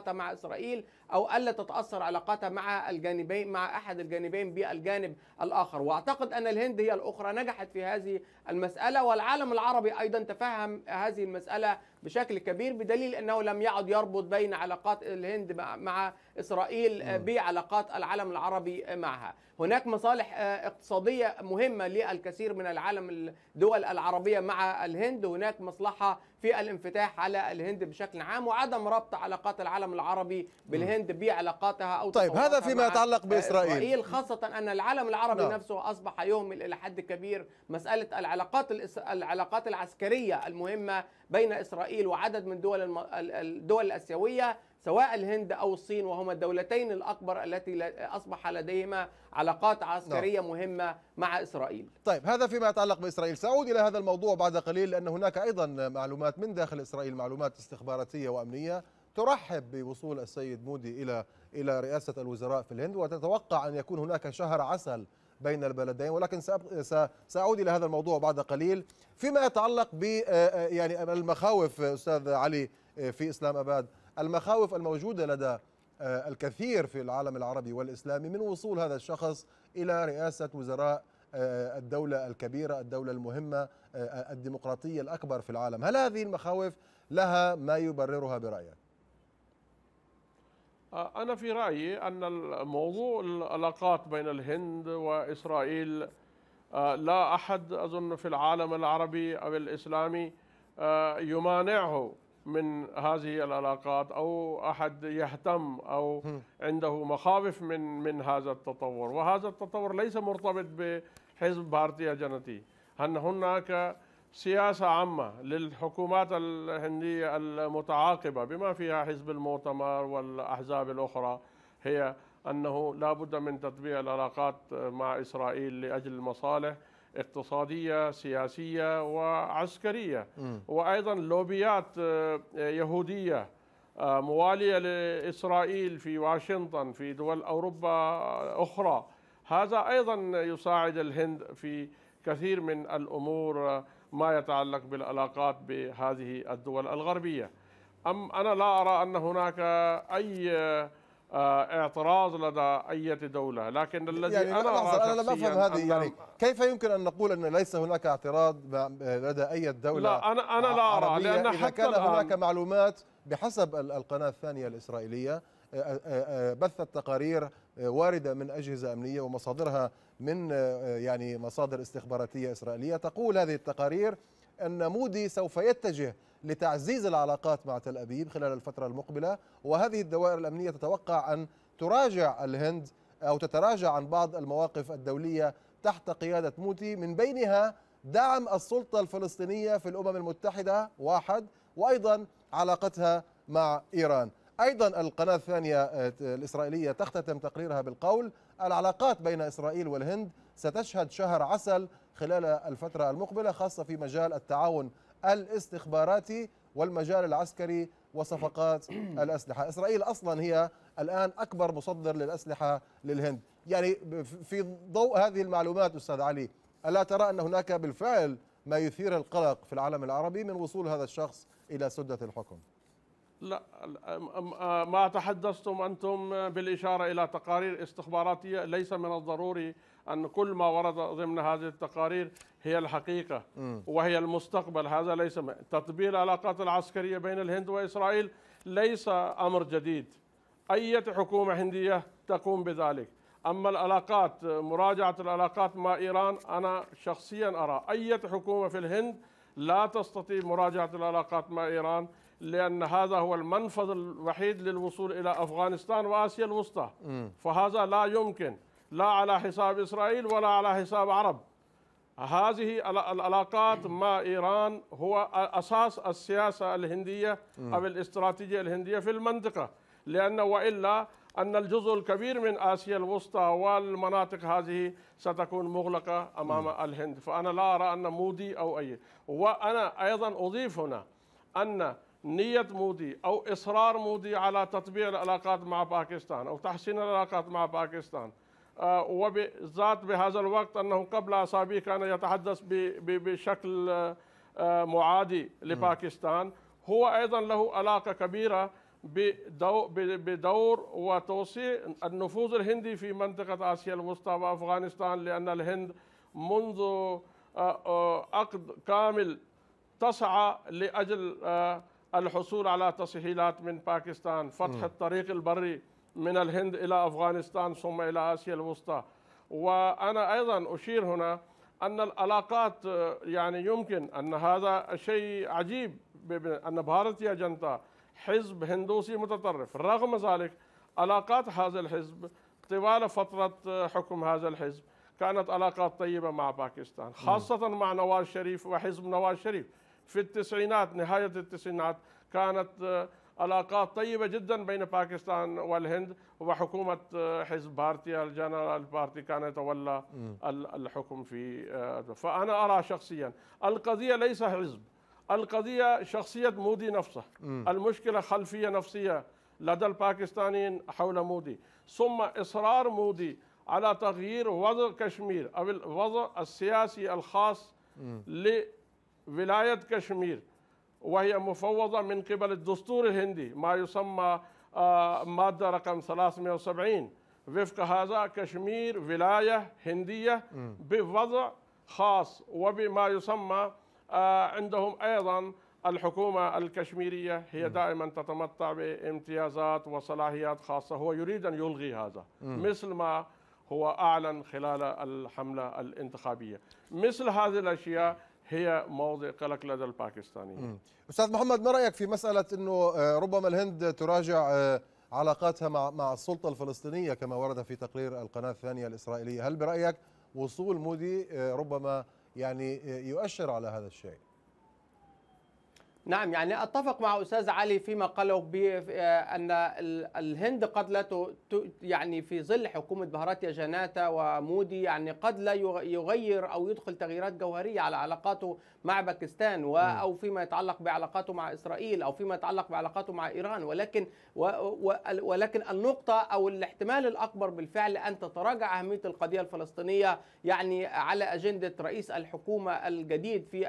Speaker 3: مع اسرائيل او الا تتاثر علاقتها مع الجانبين مع احد الجانبين بالجانب الاخر واعتقد ان الهند هي الاخرى نجحت في هذه المساله والعالم العربي ايضا تفهم هذه المساله بشكل كبير بدليل انه لم يعد يربط بين علاقات الهند مع اسرائيل بعلاقات العالم العربي معها هناك مصالح آه، اقتصاديه مهمه للكثير من العالم الدول العربيه مع الهند هناك مصلحه في الانفتاح على الهند بشكل عام وعدم ربط علاقات العالم العربي بالهند بعلاقاتها او طيب هذا فيما يتعلق باسرائيل اسرائيل خاصه ان العالم العربي لا. نعم. نفسه اصبح يهمل الى حد كبير مساله العلاقات العلاقات العسكريه المهمه بين اسرائيل وعدد من دول الدول الاسيويه سواء الهند او الصين وهما الدولتين الاكبر التي اصبح لديهما علاقات عسكريه نعم. مهمه مع اسرائيل.
Speaker 1: طيب هذا فيما يتعلق باسرائيل، ساعود الى هذا الموضوع بعد قليل لان هناك ايضا معلومات من داخل اسرائيل معلومات استخباراتيه وامنيه ترحب بوصول السيد مودي الى الى رئاسه الوزراء في الهند وتتوقع ان يكون هناك شهر عسل بين البلدين ولكن ساعود الى هذا الموضوع بعد قليل فيما يتعلق ب آه، آه، يعني المخاوف استاذ علي آه، في اسلام اباد المخاوف الموجودة لدى آه، الكثير في العالم العربي والإسلامي من وصول هذا الشخص إلى رئاسة وزراء آه، الدولة الكبيرة الدولة المهمة آه، الديمقراطية الأكبر في العالم هل هذه المخاوف لها ما يبررها برأيك؟
Speaker 4: أنا في رأيي أن الموضوع العلاقات بين الهند وإسرائيل لا أحد أظن في العالم العربي أو الإسلامي يمانعه من هذه العلاقات او احد يهتم او عنده مخاوف من من هذا التطور وهذا التطور ليس مرتبط بحزب بارتيا جنتي ان هناك سياسه عامه للحكومات الهنديه المتعاقبه بما فيها حزب المؤتمر والاحزاب الاخرى هي انه لا بد من تطبيع العلاقات مع اسرائيل لاجل المصالح اقتصادية سياسية وعسكرية وأيضا لوبيات آه، آه، يهودية آه، موالية لإسرائيل في واشنطن في دول أوروبا أخرى هذا أيضا يساعد الهند في كثير من الأمور ما يتعلق بالعلاقات بهذه الدول الغربية أم أنا لا أرى أن هناك أي آه، اعتراض لدى أي دولة لكن يعني الذي يعني أنا أنا لم أفهم هذه يعني
Speaker 1: كيف يمكن أن نقول أن ليس هناك اعتراض لدى أي دولة لا أنا أنا لا أرى لأن إذا حتى كان هناك معلومات بحسب القناة الثانية الإسرائيلية آه، آه، بثت تقارير وارده من اجهزه امنيه ومصادرها من يعني مصادر استخباراتيه اسرائيليه تقول هذه التقارير ان مودي سوف يتجه لتعزيز العلاقات مع تل أبيب خلال الفترة المقبلة وهذه الدوائر الأمنية تتوقع أن تراجع الهند أو تتراجع عن بعض المواقف الدولية تحت قيادة موتي من بينها دعم السلطة الفلسطينية في الأمم المتحدة واحد وأيضا علاقتها مع إيران أيضا القناة الثانية آه، الإسرائيلية تختتم تقريرها بالقول العلاقات بين إسرائيل والهند ستشهد شهر عسل خلال الفترة المقبلة خاصة في مجال التعاون الاستخبارات والمجال العسكري وصفقات [clears throat] الأسلحة إسرائيل أصلا هي الآن أكبر مصدر للأسلحة للهند يعني في ضوء هذه المعلومات أستاذ علي ألا ترى أن هناك بالفعل ما يثير القلق في العالم العربي من وصول هذا الشخص إلى سدة الحكم
Speaker 4: لا أه، ما تحدثتم أنتم بالإشارة إلى تقارير استخباراتية ليس من الضروري أن كل ما ورد ضمن هذه التقارير هي الحقيقة وهي المستقبل هذا ليس تطبيل العلاقات العسكرية بين الهند وإسرائيل ليس أمر جديد أي حكومة هندية تقوم بذلك أما العلاقات مراجعة العلاقات مع إيران أنا شخصيا أرى أي حكومة في الهند لا تستطيع مراجعة العلاقات مع إيران لأن هذا هو المنفذ الوحيد للوصول إلى أفغانستان وآسيا الوسطى فهذا لا يمكن لا على حساب إسرائيل ولا على حساب عرب هذه العلاقات مع إيران هو أساس السياسة الهندية أو الاستراتيجية الهندية في المنطقة لأن وإلا أن الجزء الكبير من آسيا الوسطى والمناطق هذه ستكون مغلقة أمام الهند فأنا لا أرى أن مودي أو أي وأنا أيضا أضيف هنا أن نية مودي أو إصرار مودي على تطبيع العلاقات مع باكستان أو تحسين العلاقات مع باكستان آه، وبالذات بهذا الوقت أنه قبل أسابيع كان يتحدث بشكل آه، آه، معادي لباكستان هو أيضا له علاقة كبيرة بدور وتوسيع النفوذ الهندي في منطقة آسيا الوسطى وأفغانستان لأن الهند منذ عقد كامل تسعى لأجل الحصول على تسهيلات من باكستان فتح الطريق البري من الهند إلى أفغانستان ثم إلى آسيا الوسطى وأنا أيضا أشير هنا أن العلاقات يعني يمكن أن هذا شيء عجيب أن بارتيا جنتا حزب هندوسي متطرف رغم ذلك علاقات هذا الحزب طوال فترة حكم هذا الحزب كانت علاقات طيبة مع باكستان خاصة مع نواز شريف وحزب نواز شريف في التسعينات نهاية التسعينات كانت علاقات طيبة جدا بين باكستان والهند وحكومة آه، حزب بارتي الجنرال بارتي كان يتولى الحكم في آه، فأنا أرى شخصيا القضية ليس حزب القضية شخصية مودي نفسه المشكلة خلفية نفسية لدى الباكستانيين حول مودي ثم إصرار مودي على تغيير وضع كشمير أو الوضع السياسي الخاص لولاية كشمير وهي مفوضة من قبل الدستور الهندي ما يسمى آه، مادة رقم 370 وفق هذا كشمير ولاية هندية بوضع خاص وبما يسمى آه، عندهم أيضا الحكومة الكشميرية هي دائما تتمتع بامتيازات وصلاحيات خاصة هو يريد أن يلغي هذا مثل ما هو أعلن خلال الحملة الانتخابية مثل هذه الأشياء هي موضع قلق لدى الباكستانيين
Speaker 1: استاذ محمد ما رايك في مساله انه آه، ربما الهند تراجع آه، علاقاتها مع مع السلطه الفلسطينيه كما ورد في تقرير القناه الثانيه الاسرائيليه هل برايك وصول مودي آه، ربما يعني يؤشر على هذا الشيء
Speaker 3: نعم يعني اتفق مع استاذ علي فيما قاله بان آه، الهند قد لا يعني في ظل حكومه بهاراتيا جاناتا ومودي يعني قد لا يغير او يدخل تغييرات جوهريه على علاقاته مع باكستان نعم. او فيما يتعلق بعلاقاته مع اسرائيل او فيما يتعلق بعلاقاته مع ايران ولكن ولكن النقطه او الاحتمال الاكبر بالفعل ان تتراجع اهميه القضيه الفلسطينيه يعني على اجنده رئيس الحكومه الجديد في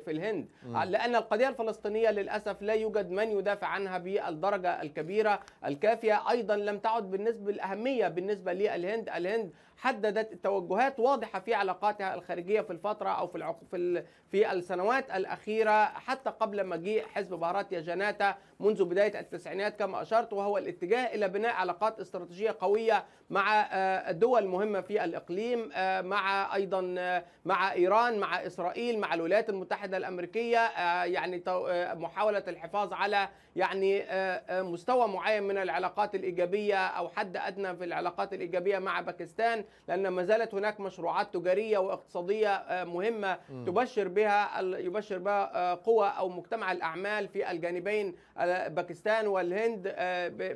Speaker 3: في الهند نعم. لان لأن القضية الفلسطينية للأسف لا يوجد من يدافع عنها بالدرجة الكبيرة الكافية أيضا لم تعد بالنسبة الأهمية بالنسبة للهند الهند حددت توجهات واضحه في علاقاتها الخارجيه في الفتره او في في في السنوات الاخيره حتى قبل مجيء حزب بهارات جناتا منذ بدايه التسعينات كما اشرت وهو الاتجاه الى بناء علاقات استراتيجيه قويه مع آه، دول مهمه في الاقليم آه، مع ايضا آه، مع ايران مع اسرائيل مع الولايات المتحده الامريكيه يعني محاوله الحفاظ على يعني مستوى معين من العلاقات الايجابيه او حد ادنى في العلاقات الايجابيه مع باكستان لان ما زالت هناك مشروعات تجاريه واقتصاديه آه، مهمه تبشر بها يبشر بها آه، قوى او مجتمع الاعمال في الجانبين آه، باكستان والهند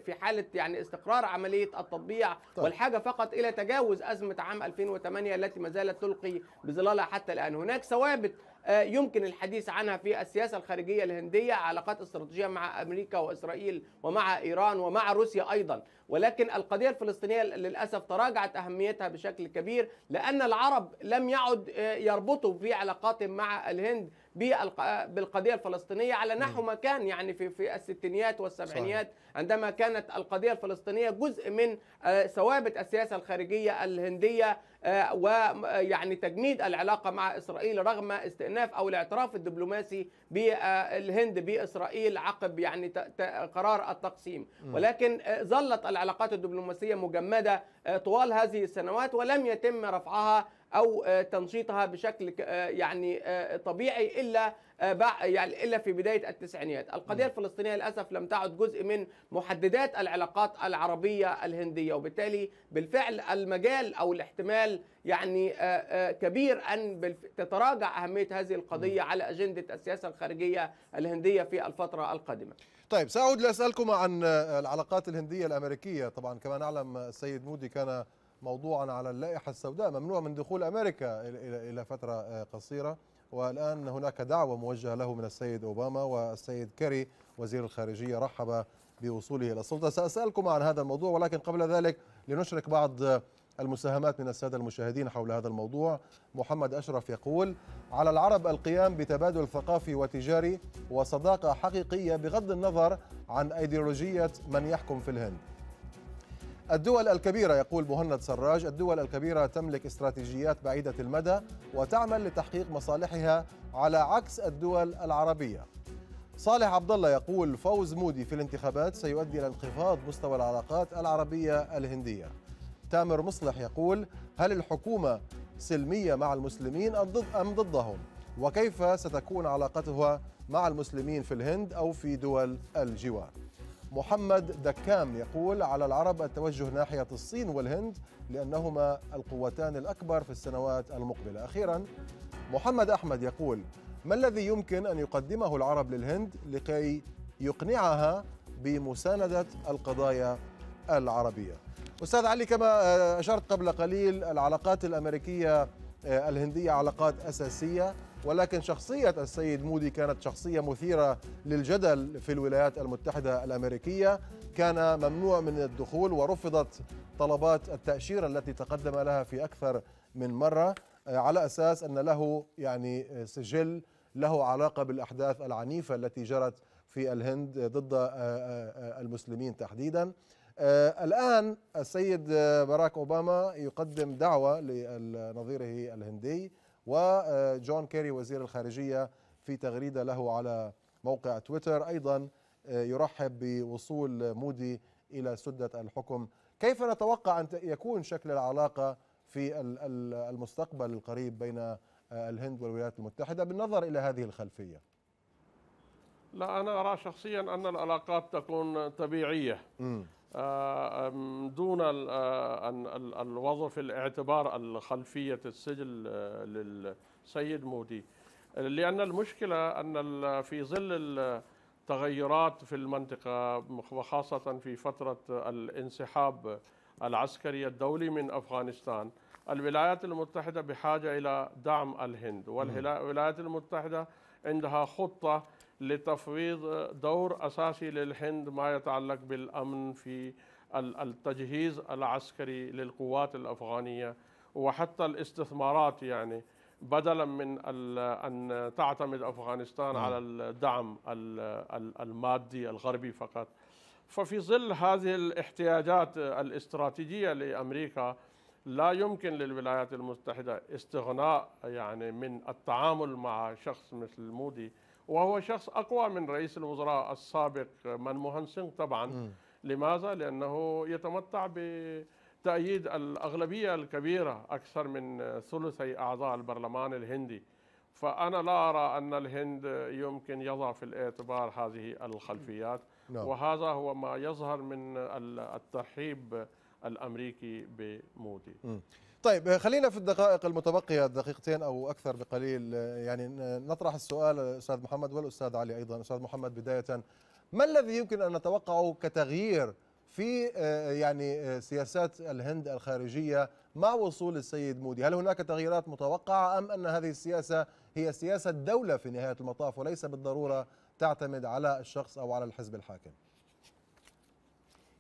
Speaker 3: في حاله يعني استقرار عمليه التطبيع طيب. والحاجه فقط الى تجاوز ازمه عام 2008 التي ما زالت تلقي بظلالها حتى الان هناك ثوابت آه، يمكن الحديث عنها في السياسة الخارجية الهندية علاقات استراتيجية مع أمريكا وإسرائيل ومع إيران ومع روسيا أيضا ولكن القضية الفلسطينية للأسف تراجعت أهميتها بشكل كبير لأن العرب لم يعد آه، يربطوا في علاقاتهم مع الهند بالقضية الفلسطينية على نعم. نحو ما كان يعني في في الستينيات والسبعينيات عندما كانت القضية الفلسطينية جزء من آه، ثوابت السياسة الخارجية الهندية آه، ويعني آه، تجميد العلاقة مع إسرائيل رغم استئناف أو الاعتراف الدبلوماسي بالهند بإسرائيل عقب يعني قرار التقسيم ولكن ظلت العلاقات الدبلوماسية مجمدة طوال هذه السنوات ولم يتم رفعها او آه، تنشيطها بشكل آه، يعني آه، طبيعي الا يعني الا في بدايه التسعينيات، القضيه الفلسطينيه للاسف لم تعد جزء من محددات العلاقات العربيه الهنديه، وبالتالي بالفعل المجال او الاحتمال يعني كبير ان تتراجع اهميه هذه القضيه على اجنده السياسه الخارجيه الهنديه في الفتره القادمه.
Speaker 1: طيب سأعود لأسألكم عن العلاقات الهندية الأمريكية طبعا كما نعلم السيد مودي كان موضوعا على اللائحة السوداء ممنوع من دخول أمريكا إلى فترة آه، قصيرة والآن هناك دعوة موجهة له من السيد أوباما والسيد كيري وزير الخارجية رحب بوصوله إلى السلطة سأسألكم عن هذا الموضوع ولكن قبل ذلك لنشرك بعض المساهمات من السادة المشاهدين حول هذا الموضوع محمد أشرف يقول على العرب القيام بتبادل ثقافي وتجاري وصداقة حقيقية بغض النظر عن أيديولوجية من يحكم في الهند الدول الكبيرة يقول مهند سراج الدول الكبيرة تملك استراتيجيات بعيدة المدى وتعمل لتحقيق مصالحها على عكس الدول العربية صالح عبد الله يقول فوز مودي في الانتخابات سيؤدي إلى انخفاض مستوى العلاقات العربية الهندية تامر مصلح يقول هل الحكومة سلمية مع المسلمين أم ضدهم وكيف ستكون علاقتها مع المسلمين في الهند أو في دول الجوار محمد دكام يقول على العرب التوجه ناحية الصين والهند لأنهما القوتان الأكبر في السنوات المقبلة أخيرا محمد أحمد يقول ما الذي يمكن أن يقدمه العرب للهند لكي يقنعها بمساندة القضايا العربية أستاذ علي كما آه، أشرت قبل قليل العلاقات الأمريكية آه، الهندية علاقات أساسية ولكن شخصية السيد مودي كانت شخصية مثيرة للجدل في الولايات المتحدة الأمريكية كان ممنوع من الدخول ورفضت طلبات التأشيرة التي تقدم لها في أكثر من مرة آه، على أساس أن له يعني آه، سجل له علاقة بالأحداث العنيفة التي جرت في الهند ضد آه، المسلمين تحديدا الآن السيد باراك أوباما يقدم دعوة لنظيره الهندي وجون كيري وزير الخارجية في تغريدة له على موقع تويتر أيضا آه، يرحب بوصول مودي إلى سدة الحكم كيف نتوقع أن يكون شكل العلاقة في المستقبل القريب بين آه، الهند والولايات المتحدة بالنظر إلى هذه الخلفية
Speaker 4: لا أنا أرى شخصيا أن العلاقات تكون طبيعية م. دون آه، الوضع في الاعتبار الخلفية السجل آه، للسيد مودي لأن المشكلة أن في ظل التغيرات في المنطقة وخاصة في فترة الانسحاب العسكري الدولي من أفغانستان الولايات المتحدة بحاجة إلى دعم الهند والولايات المتحدة عندها خطة لتفويض دور أساسي للهند ما يتعلق بالأمن في التجهيز العسكري للقوات الأفغانية وحتى الاستثمارات يعني بدلا من أن تعتمد أفغانستان نعم. على الدعم المادي الغربي فقط ففي ظل هذه الاحتياجات الاستراتيجية لأمريكا لا يمكن للولايات المتحدة استغناء يعني من التعامل مع شخص مثل مودي وهو شخص أقوى من رئيس الوزراء السابق منموهن سينغ طبعا م. لماذا؟ لأنه يتمتع بتأييد الأغلبية الكبيرة أكثر من ثلثي أعضاء البرلمان الهندي فأنا لا أرى أن الهند يمكن يضع في الاعتبار هذه الخلفيات م. نعم. وهذا هو ما يظهر من الترحيب الأمريكي بمودي
Speaker 1: م. طيب خلينا في الدقائق المتبقية دقيقتين أو أكثر بقليل يعني نطرح السؤال أستاذ محمد والأستاذ علي أيضا أستاذ محمد بداية ما الذي يمكن أن نتوقعه كتغيير في يعني سياسات الهند الخارجية مع وصول السيد مودي هل هناك تغييرات متوقعة أم أن هذه السياسة هي سياسة دولة في نهاية المطاف وليس بالضرورة تعتمد على الشخص أو على الحزب الحاكم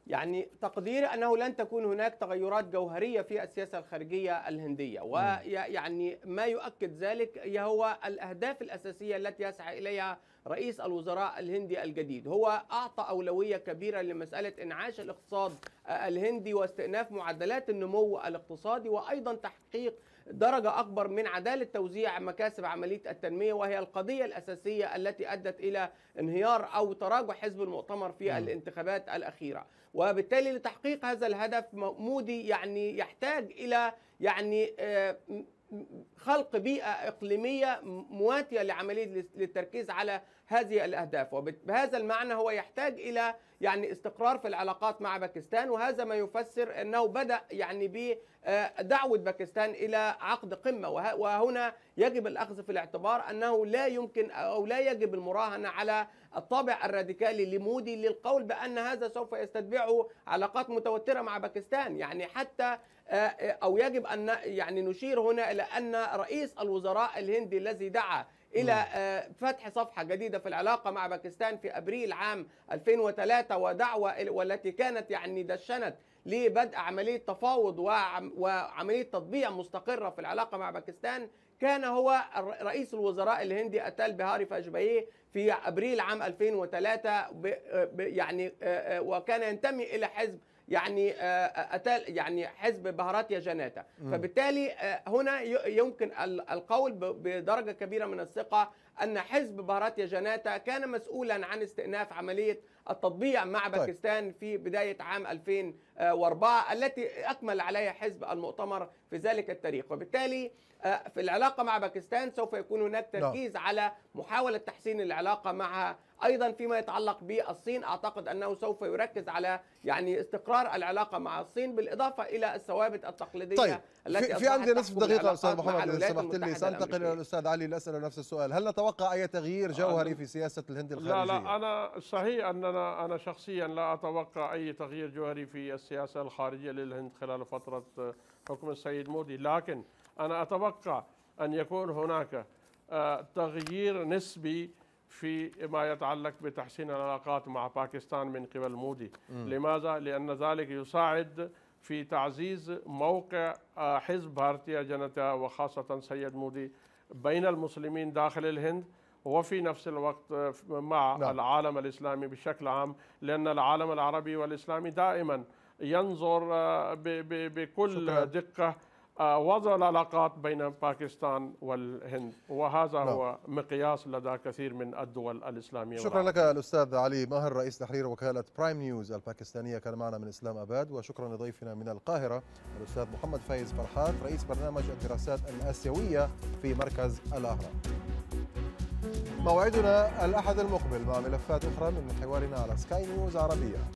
Speaker 3: يعني تقدير أنه لن تكون هناك تغيرات جوهرية في السياسة الخارجية الهندية ويعني ما يؤكد ذلك هو الأهداف الأساسية التي يسعى إليها رئيس الوزراء الهندي الجديد هو أعطى أولوية كبيرة لمسألة إنعاش الاقتصاد آه، الهندي واستئناف معدلات النمو الاقتصادي وأيضا تحقيق درجة أكبر من عدالة توزيع مكاسب عملية التنمية وهي القضية الأساسية التي أدت إلى انهيار أو تراجع حزب المؤتمر في م. نعم. الانتخابات الأخيرة وبالتالي لتحقيق هذا الهدف مودي يعني يحتاج إلى يعني آه، خلق بيئة إقليمية مواتية لعملية للتركيز على هذه الأهداف وبهذا المعنى هو يحتاج إلى يعني استقرار في العلاقات مع باكستان وهذا ما يفسر أنه بدأ يعني بدعوة آه، باكستان إلى عقد قمة وهنا يجب الأخذ في الاعتبار أنه لا يمكن أو لا يجب المراهنة على الطابع الراديكالي لمودي للقول بأن هذا سوف يستتبعه علاقات متوترة مع باكستان يعني حتى آه، آه، او يجب ان يعني نشير هنا الى ان رئيس الوزراء الهندي الذي دعا الى نعم. آه، فتح صفحه جديده في العلاقه مع باكستان في ابريل عام 2003 ودعوه والتي كانت يعني دشنت لبدء عمليه تفاوض وعمليه تطبيع مستقره في العلاقه مع باكستان كان هو رئيس الوزراء الهندي اتال بهاري فاجبيه في ابريل عام 2003 يعني وكان ينتمي الى حزب يعني آه، آه، أتال يعني حزب بهارات جناتا فبالتالي آه، هنا يمكن القول بدرجة كبيرة من الثقة أن حزب بهارات جناتا كان مسؤولا عن استئناف عملية التطبيع مع طيب. باكستان في بداية عام 2000 واربعه التي اكمل عليها حزب المؤتمر في ذلك التاريخ وبالتالي آه، في العلاقه مع باكستان سوف يكون هناك نعم. تركيز لا. على محاوله تحسين العلاقه معها ايضا فيما يتعلق بالصين اعتقد انه سوف يركز على يعني استقرار العلاقه مع الصين بالاضافه الى الثوابت التقليديه
Speaker 1: طيب التي في عندي نصف دقيقه استاذ محمد لو سمحت لي سانتقل الى الاستاذ علي لأسأل نفس السؤال هل نتوقع اي تغيير آه، جوهري نعم. في سياسه الهند الخارجيه لا لا
Speaker 4: انا صحيح اننا انا شخصيا لا اتوقع اي تغيير جوهري في السياسة الخارجية للهند خلال فترة آه، حكم السيد مودي لكن أنا أتوقع أن يكون هناك آه، تغيير نسبي في ما يتعلق بتحسين العلاقات مع باكستان من قبل مودي م. لماذا؟ لأن ذلك يساعد في تعزيز موقع آه، حزب بارتيا جنتا وخاصة سيد مودي بين المسلمين داخل الهند وفي نفس الوقت مع نعم. العالم الإسلامي بشكل عام لأن العالم العربي والإسلامي دائما ينظر آه، بكل دقة آه، وضع العلاقات بين باكستان والهند وهذا نعم. هو مقياس لدى كثير من الدول الإسلامية شكرا والعربية. لك
Speaker 1: الأستاذ علي ماهر رئيس تحرير وكالة برايم نيوز الباكستانية كان معنا من إسلام أباد وشكرا لضيفنا من القاهرة الأستاذ محمد فايز فرحات رئيس برنامج الدراسات الآسيوية في مركز الأهرام موعدنا الأحد المقبل مع ملفات أخرى من حوارنا على سكاي نيوز عربية